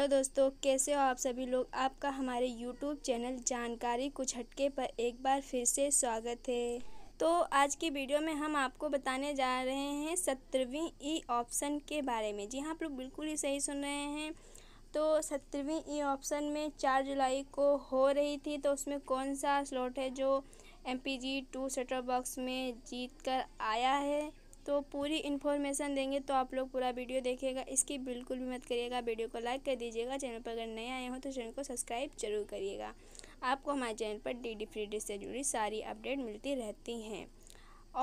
Hello दोस्तों कैसे हो आप सभी लोग आपका हमारे यूट्यूब चैनल जानकारी कुछ हटके पर एक बार फिर से स्वागत है तो आज की वीडियो में हम आपको बताने जा रहे हैं सत्रहवीं ई ऑप्शन के बारे में जी हाँ आप लोग बिल्कुल ही सही सुन रहे हैं तो सत्रहवीं ई ऑप्शन में चार जुलाई को हो रही थी तो उसमें कौन सा स्लॉट है जो M P G two setter box में जीत कर आया है तो पूरी इन्फॉर्मेशन देंगे तो आप लोग पूरा वीडियो देखिएगा इसकी बिल्कुल भी मत करिएगा वीडियो को लाइक कर दीजिएगा चैनल पर अगर नए आए हो तो चैनल को सब्सक्राइब जरूर करिएगा आपको हमारे चैनल पर डी डी फ्री डी से जुड़ी सारी अपडेट मिलती रहती हैं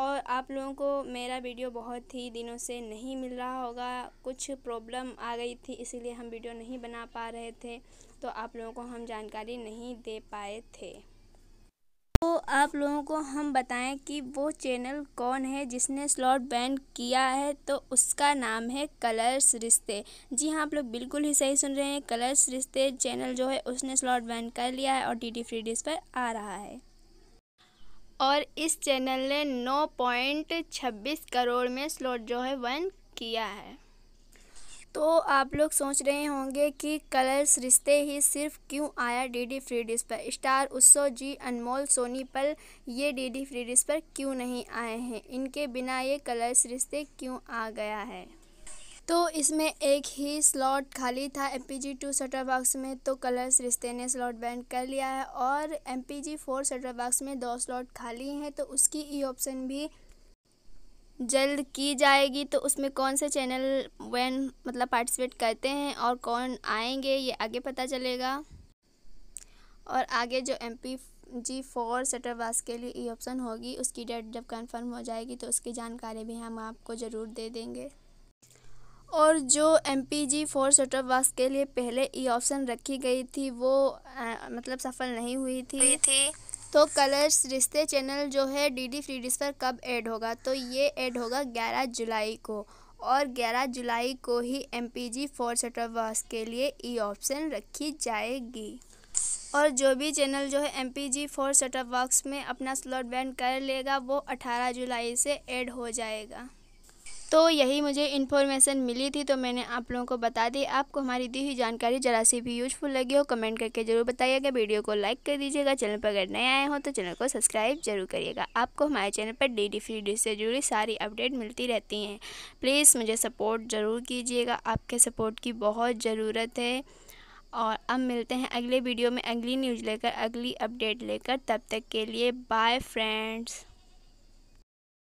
और आप लोगों को मेरा वीडियो बहुत ही दिनों से नहीं मिल रहा होगा कुछ प्रॉब्लम आ गई थी इसीलिए हम वीडियो नहीं बना पा रहे थे तो आप लोगों को हम जानकारी नहीं दे पाए थे आप लोगों को हम बताएं कि वो चैनल कौन है जिसने स्लॉट बैन किया है तो उसका नाम है कलर्स रिश्ते जी हाँ आप लोग बिल्कुल ही सही सुन रहे हैं कलर्स रिश्ते चैनल जो है उसने स्लॉट बैन कर लिया है और डी फ्री डिश पर आ रहा है और इस चैनल ने 9.26 करोड़ में स्लॉट जो है वन किया है तो आप लोग सोच रहे होंगे कि कलर्स रिश्ते ही सिर्फ क्यों आया डीडी फ्री डिश पर स्टार उत्सव जी अनमोल सोनी पर ये डीडी फ्री डिश पर क्यों नहीं आए हैं इनके बिना ये कलर्स रिश्ते क्यों आ गया है तो इसमें एक ही स्लॉट खाली था M P G two setter box में तो कलर्स रिश्ते ने स्लॉट बैंड कर लिया है और M P G four setter box में दो स्लॉट खाली हैं तो उसकी ई ऑप्शन भी जल्द की जाएगी तो उसमें कौन से चैनल वन मतलब पार्टिसिपेट करते हैं और कौन आएंगे ये आगे पता चलेगा और आगे जो एम पी जी फोर सेटरवास के लिए ई ऑप्शन होगी उसकी डेट जब कंफर्म हो जाएगी तो उसकी जानकारी भी हम आपको ज़रूर दे देंगे और जो M P G four setup के लिए पहले ई ऑप्शन रखी गई थी वो आ, मतलब सफल नहीं हुई थी, हुई थी। तो कलर्स रिश्ते चैनल जो है डी डी फ्री डिश पर कब ऐड होगा तो ये ऐड होगा ग्यारह जुलाई को और 11 जुलाई को ही M P G four setup box के लिए ई e ऑप्शन रखी जाएगी और जो भी चैनल जो है M P G four setup box में अपना स्लॉट बैंड कर लेगा वो 18 जुलाई से ऐड हो जाएगा तो यही मुझे इन्फॉर्मेशन मिली थी तो मैंने आप लोगों को बता दी आपको हमारी दी हुई जानकारी जरा सी भी यूजफुल लगी हो कमेंट करके ज़रूर बताइएगा वीडियो को लाइक कर दीजिएगा चैनल पर अगर नए आए हो तो चैनल को सब्सक्राइब जरूर करिएगा आपको हमारे चैनल पर डी फ्री डिश से जुड़ी सारी अपडेट मिलती रहती हैं प्लीज़ मुझे सपोर्ट ज़रूर कीजिएगा आपके सपोर्ट की बहुत ज़रूरत है और अब मिलते हैं अगले वीडियो में अगली न्यूज़ लेकर अगली अपडेट लेकर तब तक के लिए बाय फ्रेंड्स